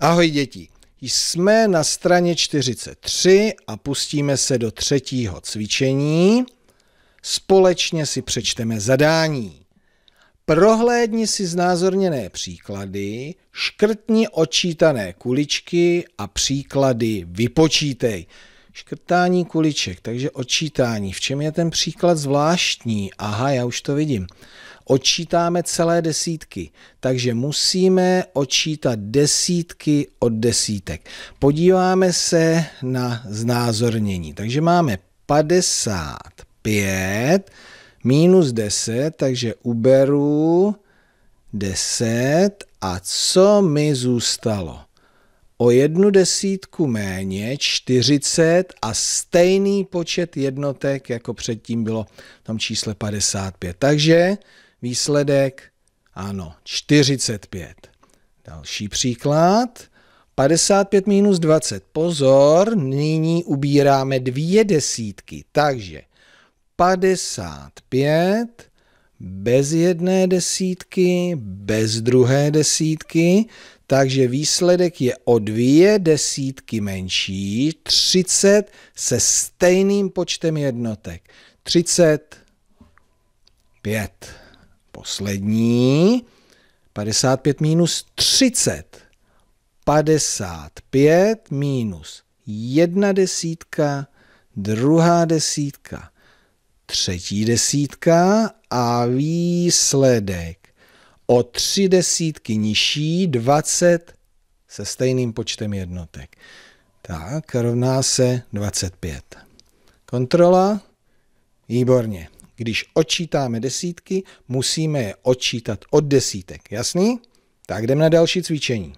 Ahoj děti, jsme na straně 43 a pustíme se do třetího cvičení. Společně si přečteme zadání. Prohlédni si znázorněné příklady, škrtni odčítané kuličky a příklady vypočítej. Škrtání kuliček, takže odčítání. V čem je ten příklad zvláštní? Aha, já už to vidím. Odčítáme celé desítky, takže musíme odčítat desítky od desítek. Podíváme se na znázornění. Takže máme 55 minus 10, takže uberu 10 a co mi zůstalo? o jednu desítku méně, 40 a stejný počet jednotek, jako předtím bylo tam čísle 55. Takže výsledek, ano, 45. Další příklad. 55 minus 20. Pozor, nyní ubíráme dvě desítky, takže 55 bez jedné desítky, bez druhé desítky, takže výsledek je o dvě desítky menší, 30 se stejným počtem jednotek. 35. Poslední. 55 minus 30. 55 minus jedna desítka, druhá desítka třetí desítka a výsledek o tři desítky nižší 20 se stejným počtem jednotek. Tak, rovná se 25. Kontrola? Výborně. Když odčítáme desítky, musíme je odčítat od desítek. Jasný? Tak jdeme na další cvičení.